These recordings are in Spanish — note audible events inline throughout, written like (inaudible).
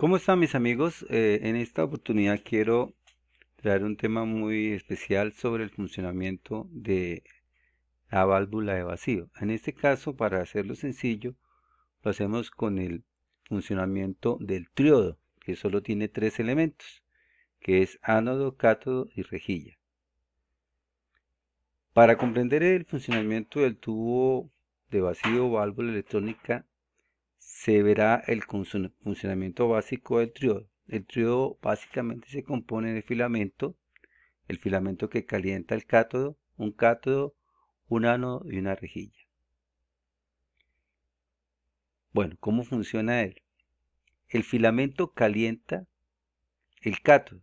¿Cómo están mis amigos? Eh, en esta oportunidad quiero traer un tema muy especial sobre el funcionamiento de la válvula de vacío. En este caso, para hacerlo sencillo, lo hacemos con el funcionamiento del triodo, que solo tiene tres elementos, que es ánodo, cátodo y rejilla. Para comprender el funcionamiento del tubo de vacío válvula electrónica se verá el funcionamiento básico del triodo. El triodo básicamente se compone de filamento, el filamento que calienta el cátodo, un cátodo, un ánodo y una rejilla. Bueno, ¿cómo funciona él? El filamento calienta el cátodo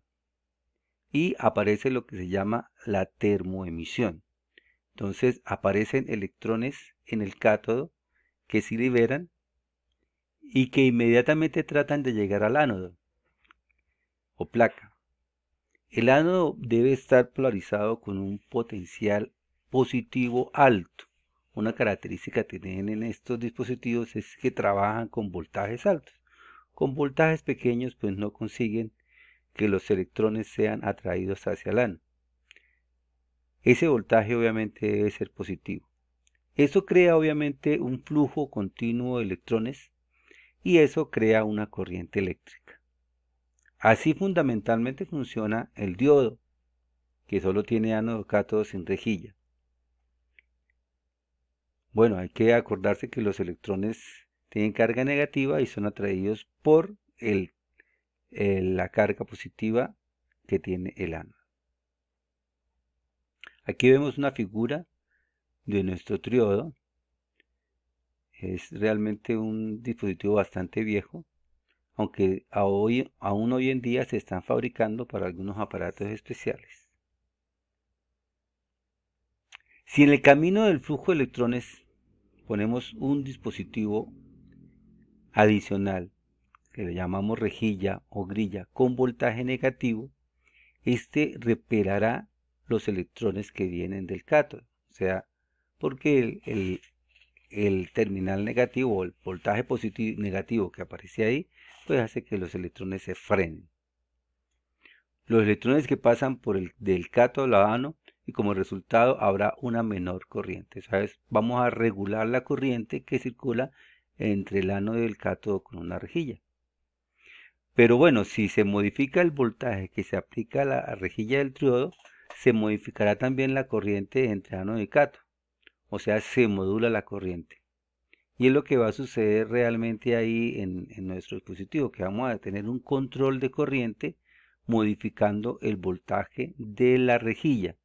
y aparece lo que se llama la termoemisión. Entonces aparecen electrones en el cátodo que se liberan y que inmediatamente tratan de llegar al ánodo o placa. El ánodo debe estar polarizado con un potencial positivo alto. Una característica que tienen en estos dispositivos es que trabajan con voltajes altos. Con voltajes pequeños pues no consiguen que los electrones sean atraídos hacia el ánodo. Ese voltaje obviamente debe ser positivo. Esto crea obviamente un flujo continuo de electrones y eso crea una corriente eléctrica. Así fundamentalmente funciona el diodo, que solo tiene ánodo cátodo sin rejilla. Bueno, hay que acordarse que los electrones tienen carga negativa y son atraídos por la carga positiva que tiene el ánodo. Aquí vemos una figura de nuestro triodo es realmente un dispositivo bastante viejo, aunque a hoy, aún hoy en día se están fabricando para algunos aparatos especiales. Si en el camino del flujo de electrones ponemos un dispositivo adicional, que le llamamos rejilla o grilla, con voltaje negativo, este reparará los electrones que vienen del cátodo, o sea, porque el el terminal negativo o el voltaje positivo negativo que aparece ahí, pues hace que los electrones se frenen. Los electrones que pasan por el del cátodo ano y como resultado habrá una menor corriente. ¿sabes? Vamos a regular la corriente que circula entre el ano y el cátodo con una rejilla. Pero bueno, si se modifica el voltaje que se aplica a la rejilla del triodo, se modificará también la corriente entre ano y cátodo o sea, se modula la corriente. Y es lo que va a suceder realmente ahí en, nuestro dispositivo, que vamos a tener un control de corriente modificando el voltaje de la rejilla.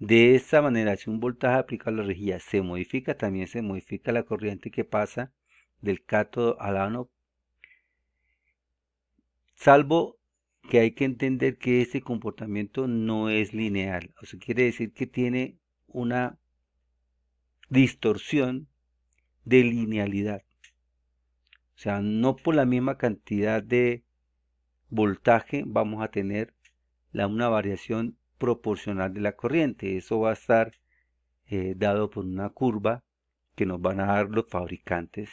De esta manera, si un voltaje aplicado a la rejilla se modifica, también se modifica la corriente que pasa del cátodo al ánodo. Salvo que hay que entender que este comportamiento no es lineal. o sea, quiere decir que tiene una distorsión de linealidad. O sea, no por la misma cantidad de voltaje vamos a tener la, una variación proporcional de la corriente. Eso va a estar eh, dado por una curva que nos van a dar los fabricantes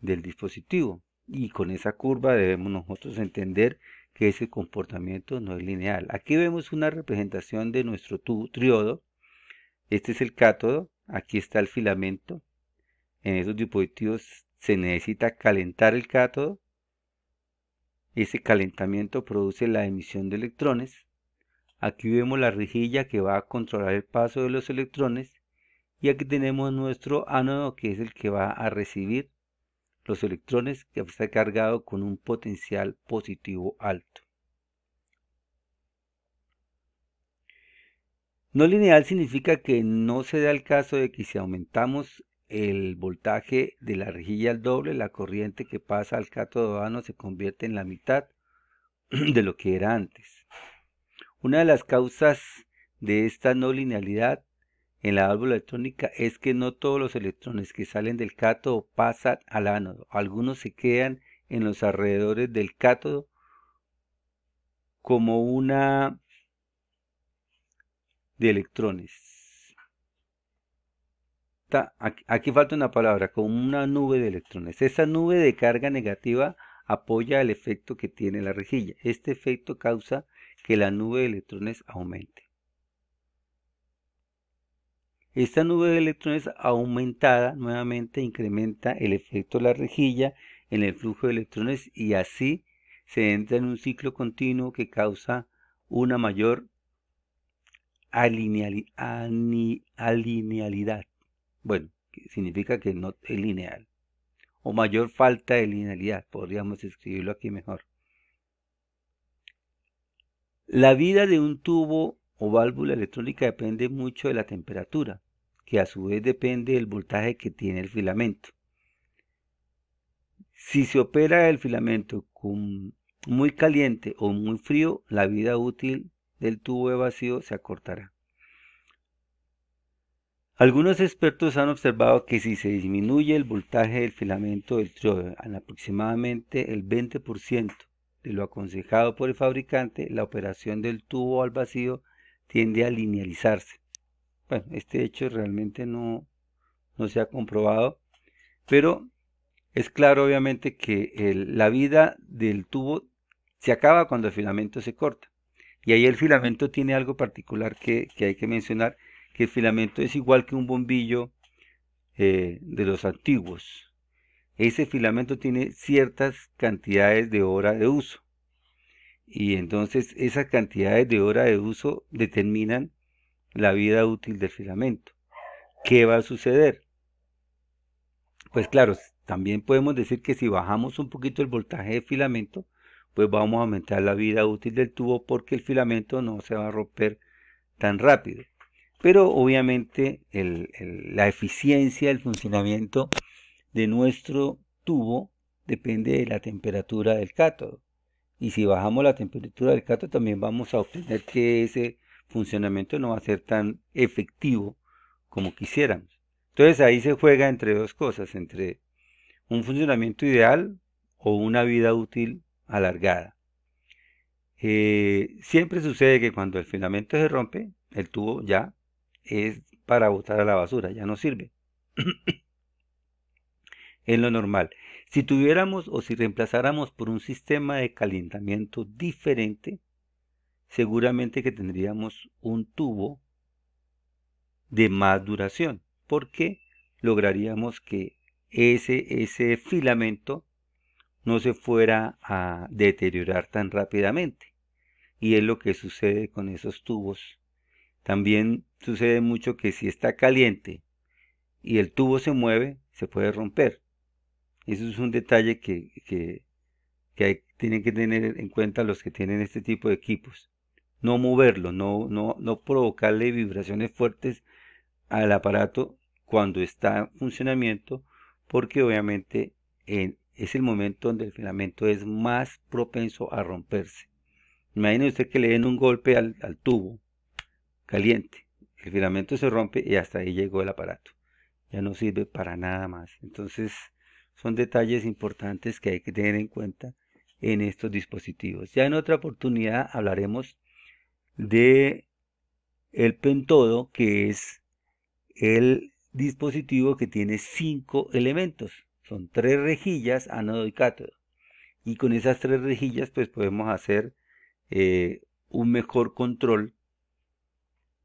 del dispositivo. Y con esa curva debemos nosotros entender que ese comportamiento no es lineal. Aquí vemos una representación de nuestro tubo, triodo. Este es el cátodo, Aquí está el filamento. En esos dispositivos se necesita calentar el cátodo. Ese calentamiento produce la emisión de electrones. Aquí vemos la rejilla que va a controlar el paso de los electrones. Y aquí tenemos nuestro ánodo que es el que va a recibir los electrones que está cargado con un potencial positivo alto. No lineal significa que no se da el caso de que si aumentamos el voltaje de la rejilla al doble, la corriente que pasa al cátodo ánodo se convierte en la mitad (clears throat) de lo que era antes. Una de las causas de esta no linealidad en la válvula electrónica es que no todos los electrones que salen del cátodo pasan al ánodo. Algunos se quedan en los alrededores del cátodo como una de electrones. aquí, falta una palabra, como una nube de electrones. Esa nube de carga negativa apoya el efecto que tiene la rejilla. Este efecto causa que la nube de electrones aumente. Esta nube de electrones aumentada nuevamente incrementa el efecto de la rejilla en el flujo de electrones y así se entra en un ciclo continuo que causa una mayor alineali, alinealidad. Bueno, significa que no es lineal. O mayor falta de linealidad, podríamos escribirlo aquí mejor. La vida de un tubo o válvula electrónica depende mucho de la temperatura, que a su vez depende del voltaje que tiene el filamento. Si se opera el filamento con muy caliente o muy frío, la vida útil del tubo de vacío se acortará. Algunos expertos han observado que si se disminuye el voltaje del filamento del triodo en aproximadamente el 20% de lo aconsejado por el fabricante, la operación del tubo al vacío tiende a linealizarse. Bueno, este hecho realmente no, no se ha comprobado, pero es claro obviamente que la vida del tubo se acaba cuando el filamento se corta. Y ahí el filamento tiene algo particular que, hay que mencionar, que el filamento es igual que un bombillo eh, de los antiguos. Ese filamento tiene ciertas cantidades de hora de uso. Y entonces esas cantidades de hora de uso determinan la vida útil del filamento. ¿Qué va a suceder? Pues claro, también podemos decir que si bajamos un poquito el voltaje de filamento, pues vamos a aumentar la vida útil del tubo porque el filamento no se va a romper tan rápido. Pero obviamente la eficiencia del funcionamiento de nuestro tubo depende de la temperatura del cátodo. Y si bajamos la temperatura del cátodo también vamos a obtener que ese funcionamiento no va a ser tan efectivo como quisiéramos. Entonces ahí se juega entre dos cosas, entre un funcionamiento ideal o una vida útil alargada. Eh, siempre sucede que cuando el filamento se rompe, el tubo ya es para botar a la basura, ya no sirve. es (clears throat) lo normal. Si tuviéramos o si reemplazáramos por un sistema de calentamiento diferente, seguramente que tendríamos un tubo de más duración, porque lograríamos que ese, ese filamento no se fuera a deteriorar tan rápidamente. Y es lo que sucede con esos tubos. También sucede mucho que si está caliente y el tubo se mueve, se puede romper. Eso es un detalle que, tienen que tener en cuenta los que tienen este tipo de equipos. No moverlo, no, no, no provocarle vibraciones fuertes al aparato cuando está en funcionamiento, porque obviamente en, es el momento donde el filamento es más propenso a romperse. Imaginen usted que le den un golpe al, al tubo caliente, el filamento se rompe y hasta ahí llegó el aparato. Ya no sirve para nada más. Entonces, son detalles importantes que hay que tener en cuenta en estos dispositivos. Ya en otra oportunidad hablaremos de el pentodo, que es el dispositivo que tiene cinco elementos. Son tres rejillas ánodo y cátodo. Y con esas tres rejillas pues podemos hacer eh, un mejor control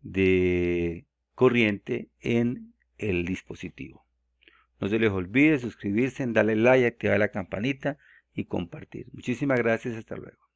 de corriente en el dispositivo. No se les olvide suscribirse, darle like, activar la campanita y compartir. Muchísimas gracias, hasta luego.